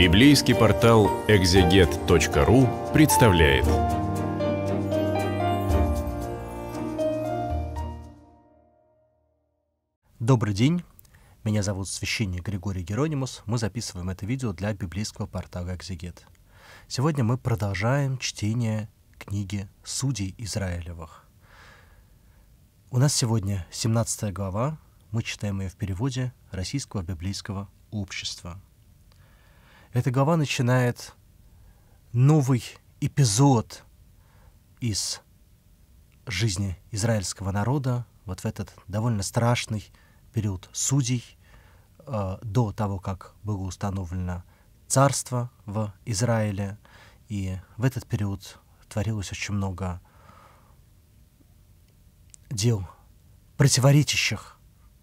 Библейский портал экзегет.ру представляет. Добрый день. Меня зовут священник Григорий Геронимус. Мы записываем это видео для библейского портала «Экзегет». Сегодня мы продолжаем чтение книги «Судей Израилевых». У нас сегодня 17 глава. Мы читаем ее в переводе Российского библейского общества – эта глава начинает новый эпизод из жизни израильского народа вот в этот довольно страшный период судей, э, до того, как было установлено царство в Израиле. И в этот период творилось очень много дел, противоречащих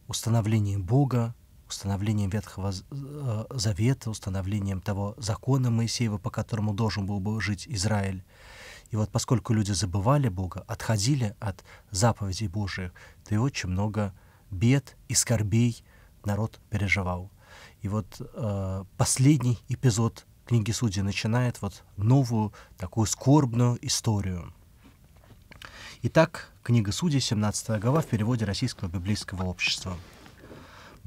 установлению Бога, установлением Ветхого э, Завета, установлением того закона Моисеева, по которому должен был бы жить Израиль. И вот поскольку люди забывали Бога, отходили от заповедей Божьих, то и очень много бед и скорбей народ переживал. И вот э, последний эпизод книги Судей начинает вот новую такую скорбную историю. Итак, книга Судей, 17 глава в переводе Российского библейского общества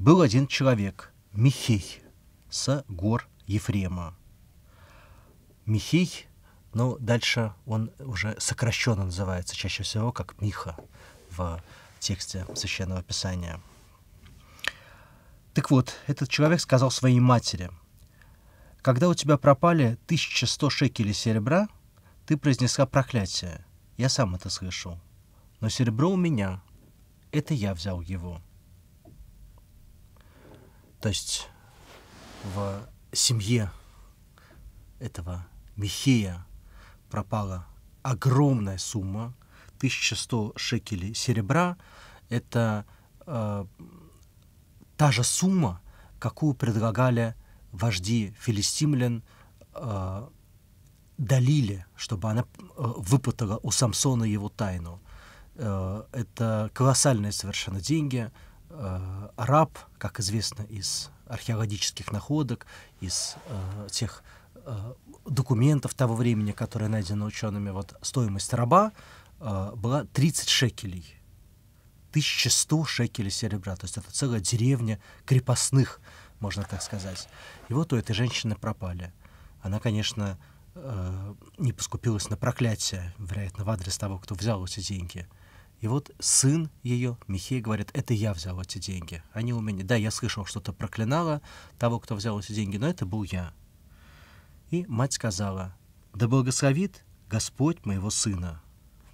был один человек, Михей, с гор Ефрема. Михей, ну, дальше он уже сокращенно называется чаще всего, как Миха в тексте Священного Писания. Так вот, этот человек сказал своей матери, «Когда у тебя пропали 1100 шекелей серебра, ты произнесла проклятие. Я сам это слышал. Но серебро у меня. Это я взял его». То есть в семье этого Михея пропала огромная сумма, 1100 шекелей серебра, это э, та же сумма, какую предлагали вожди филистимлян э, Далиле, чтобы она э, выпытала у Самсона его тайну. Э, это колоссальные совершенно деньги – э, раб, как известно из археологических находок, из э, тех э, документов того времени, которые найдены учеными, вот стоимость раба э, была 30 шекелей. 1100 шекелей серебра. То есть это целая деревня крепостных, можно так сказать. И вот у этой женщины пропали. Она, конечно, э, не поскупилась на проклятие, вероятно, в адрес того, кто взял эти деньги. И вот сын ее, Михей, говорит, это я взял эти деньги. Они у меня. Да, я слышал, что кто-то проклинала того, кто взял эти деньги, но это был я. И мать сказала, да благословит Господь моего сына.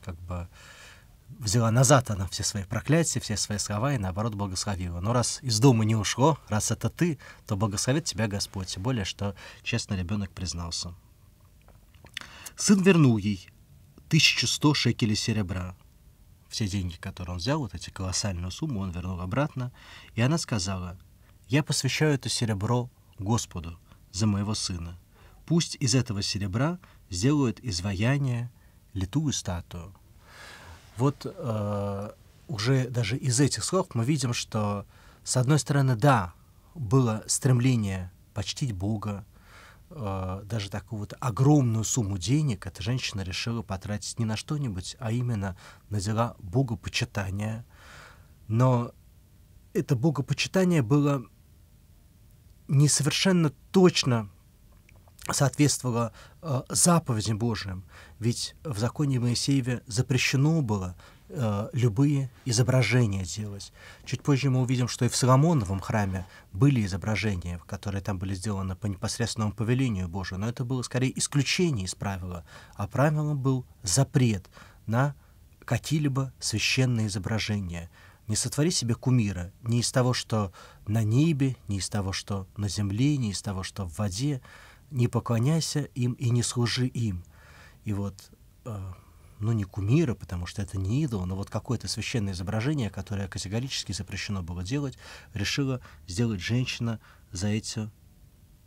Как бы взяла назад она все свои проклятия, все свои слова и наоборот благословила. Но раз из дома не ушло, раз это ты, то благословит тебя Господь. Тем более, что честно ребенок признался. Сын вернул ей 1100 шекелей серебра все деньги, которые он взял, вот эти колоссальную сумму, он вернул обратно. И она сказала, я посвящаю это серебро Господу за моего сына. Пусть из этого серебра сделают изваяние, литую статую. Вот э, уже даже из этих слов мы видим, что, с одной стороны, да, было стремление почтить Бога, э, даже такую вот огромную сумму денег эта женщина решила потратить не на что-нибудь, а именно на дела богопочитания. Но это богопочитание было не совершенно точно соответствовало э, заповедям Божьим, ведь в законе Моисееве запрещено было Э, любые изображения делать. Чуть позже мы увидим, что и в Соломоновом храме были изображения, которые там были сделаны по непосредственному повелению Божию, но это было скорее исключение из правила, а правилом был запрет на какие-либо священные изображения. Не сотвори себе кумира ни из того, что на небе, ни из того, что на земле, ни из того, что в воде. Не поклоняйся им и не служи им. И вот э, ну не кумира, потому что это не идол, но вот какое-то священное изображение, которое категорически запрещено было делать, решила сделать женщина за эти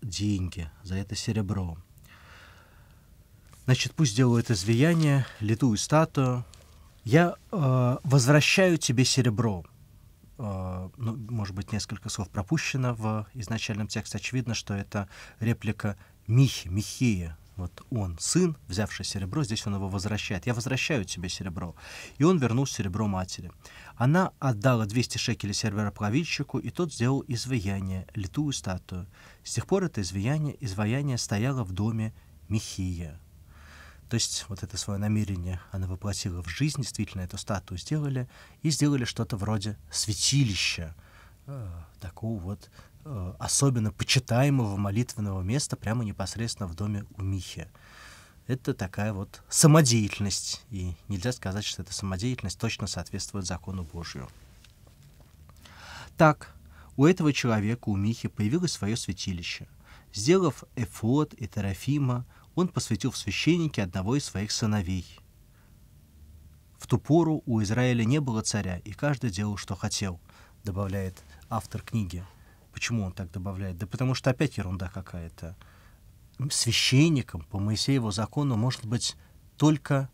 деньги, за это серебро. Значит, пусть делают извияние, литую статую. Я э, возвращаю тебе серебро. Э, ну, может быть, несколько слов пропущено в изначальном тексте. Очевидно, что это реплика Михи, Михия, вот он, сын, взявший серебро, здесь он его возвращает. Я возвращаю тебе серебро. И он вернул серебро матери. Она отдала 200 шекелей сереброплавильщику, и тот сделал изваяние, литую статую. С тех пор это изваяние, изваяние стояло в доме Михия. То есть вот это свое намерение она воплотила в жизнь, действительно эту статую сделали, и сделали что-то вроде святилища, Э, такого вот э, особенно почитаемого молитвенного места прямо непосредственно в доме у Михи. Это такая вот самодеятельность, и нельзя сказать, что эта самодеятельность точно соответствует закону Божию. Так, у этого человека, у Михи, появилось свое святилище. Сделав Эфот и Терафима, он посвятил в священники одного из своих сыновей. В ту пору у Израиля не было царя, и каждый делал, что хотел, добавляет автор книги. Почему он так добавляет? Да потому что опять ерунда какая-то. Священником по Моисееву закону может быть только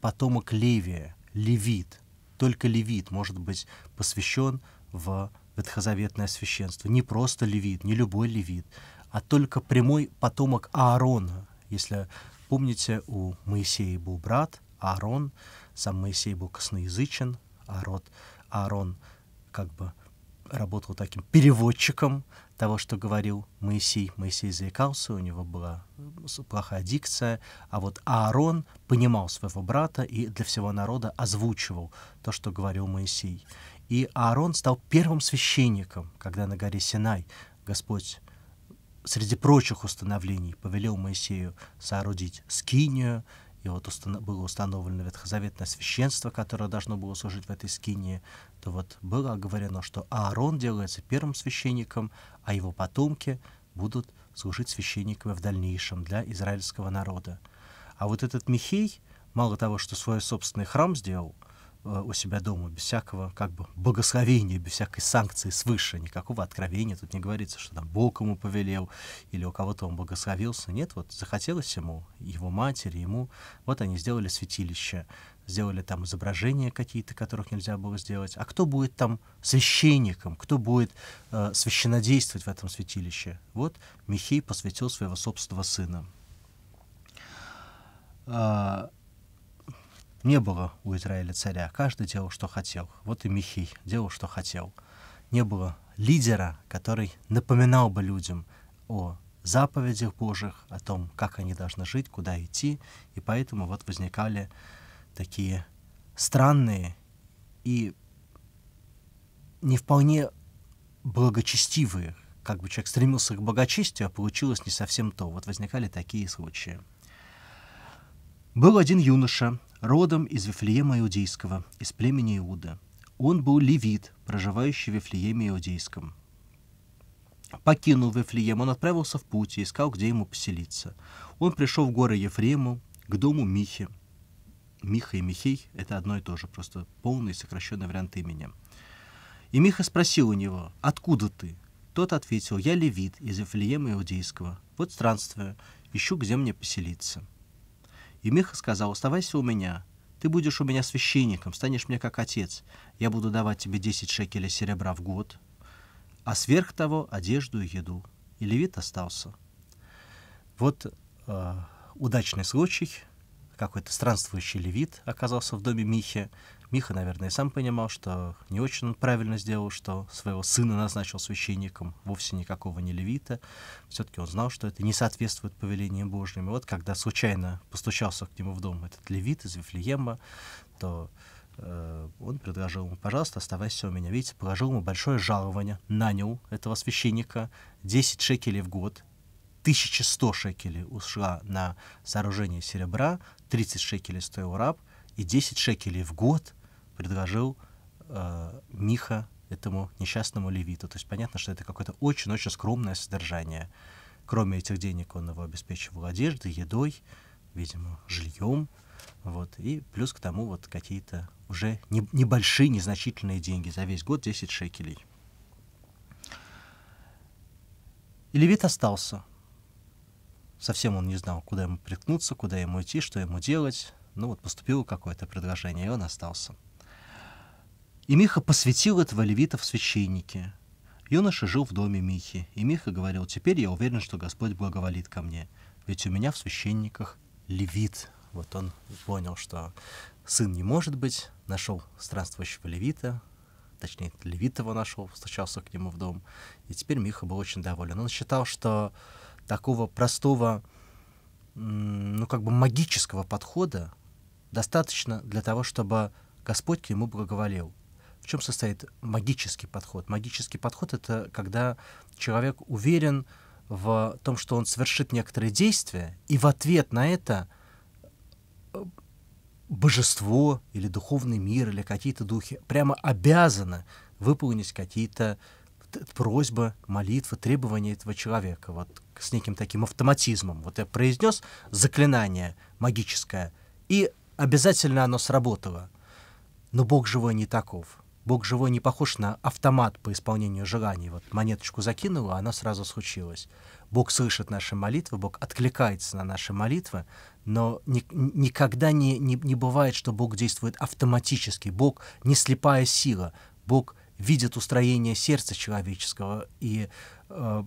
потомок Левия, левит. Только левит может быть посвящен в ветхозаветное священство. Не просто левит, не любой левит, а только прямой потомок Аарона. Если помните, у Моисея был брат Аарон, сам Моисей был косноязычен, а род Аарон как бы работал таким переводчиком того, что говорил Моисей. Моисей заикался, у него была плохая дикция, а вот Аарон понимал своего брата и для всего народа озвучивал то, что говорил Моисей. И Аарон стал первым священником, когда на горе Синай Господь среди прочих установлений повелел Моисею соорудить скинию и вот установ, было установлено ветхозаветное священство, которое должно было служить в этой скинии, то вот было оговорено, что Аарон делается первым священником, а его потомки будут служить священниками в дальнейшем для израильского народа. А вот этот Михей, мало того, что свой собственный храм сделал – Э, у себя дома, без всякого как бы благословения без всякой санкции свыше, никакого откровения. Тут не говорится, что там Бог ему повелел или у кого-то он благословился Нет, вот захотелось ему, его матери, ему. Вот они сделали святилище, сделали там изображения какие-то, которых нельзя было сделать. А кто будет там священником, кто будет э, священодействовать в этом святилище? Вот Михей посвятил своего собственного сына. А, не было у Израиля царя. Каждый делал, что хотел. Вот и Михей делал, что хотел. Не было лидера, который напоминал бы людям о заповедях Божьих, о том, как они должны жить, куда идти. И поэтому вот возникали такие странные и не вполне благочестивые. Как бы человек стремился к благочестию, а получилось не совсем то. Вот возникали такие случаи. Был один юноша, родом из Вифлеема Иудейского, из племени Иуда. Он был левит, проживающий в Вифлееме Иудейском. Покинул Вифлеем, он отправился в путь и искал, где ему поселиться. Он пришел в горы Ефрему, к дому Михи. Миха и Михей — это одно и то же, просто полный сокращенный вариант имени. И Миха спросил у него, «Откуда ты?» Тот ответил, «Я левит из Вифлеема Иудейского. Вот странствую, ищу, где мне поселиться». И Миха сказал, оставайся у меня. Ты будешь у меня священником, станешь мне как отец. Я буду давать тебе 10 шекелей серебра в год, а сверх того одежду и еду. И левит остался. Вот э, удачный случай, какой-то странствующий левит оказался в доме Михи. Миха, наверное, и сам понимал, что не очень он правильно сделал, что своего сына назначил священником, вовсе никакого не левита. Все-таки он знал, что это не соответствует повелениям Божьим. И вот когда случайно постучался к нему в дом этот левит из Вифлеема, то э, он предложил ему, пожалуйста, оставайся у меня. Видите, положил ему большое жалование, нанял этого священника, 10 шекелей в год, 1100 шекелей ушла на сооружение серебра, 30 шекелей стоил раб, и 10 шекелей в год предложил э, Миха этому несчастному левиту. То есть понятно, что это какое-то очень-очень скромное содержание. Кроме этих денег он его обеспечивал одеждой, едой, видимо, жильем. Вот. И плюс к тому вот какие-то уже не, небольшие, незначительные деньги. За весь год 10 шекелей. И левит остался. Совсем он не знал, куда ему приткнуться, куда ему идти, что ему делать. Ну вот поступило какое-то предложение, и он остался. И Миха посвятил этого левита в священники. Юноша жил в доме Михи, и Миха говорил, «Теперь я уверен, что Господь благоволит ко мне, ведь у меня в священниках левит». Вот он понял, что сын не может быть, нашел странствующего левита, точнее, левит его нашел, встречался к нему в дом, и теперь Миха был очень доволен. Он считал, что такого простого, ну как бы магического подхода достаточно для того, чтобы Господь к нему благоволел. В чем состоит магический подход? Магический подход — это когда человек уверен в том, что он совершит некоторые действия, и в ответ на это э, божество или духовный мир или какие-то духи прямо обязаны выполнить какие-то э, просьба, молитва, требование этого человека, вот с неким таким автоматизмом. Вот я произнес заклинание магическое, и обязательно оно сработало. Но Бог живой не таков. Бог живой не похож на автомат по исполнению желаний. Вот монеточку закинула, она сразу случилась. Бог слышит наши молитвы, Бог откликается на наши молитвы, но ни, никогда не, не, не бывает, что Бог действует автоматически. Бог не слепая сила. Бог видит устроение сердца человеческого и э,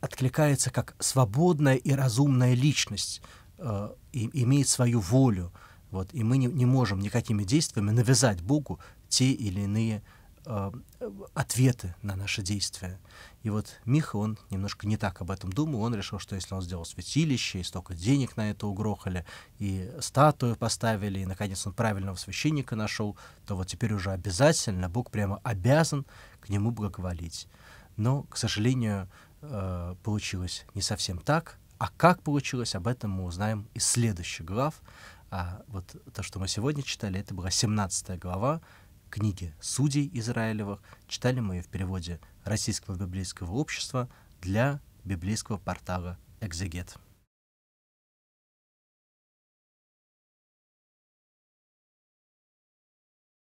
откликается как свободная и разумная личность, э, и, имеет свою волю. Вот, и мы не, не можем никакими действиями навязать Богу те или иные э, а, ответы на наши действия. И вот Миха, он немножко не так об этом думал. Он решил, что если он сделал святилище, и столько денег на это угрохали, и статую поставили, и, наконец, он правильного священника нашел, то вот теперь уже обязательно Бог прямо обязан к нему благоволить. Но, к сожалению, э, получилось не совсем так. А как получилось, об этом мы узнаем из следующих глав. А вот то, что мы сегодня читали, это была 17 глава, книги судей Израилевых. Читали мы ее в переводе Российского библейского общества для библейского портала «Экзегет».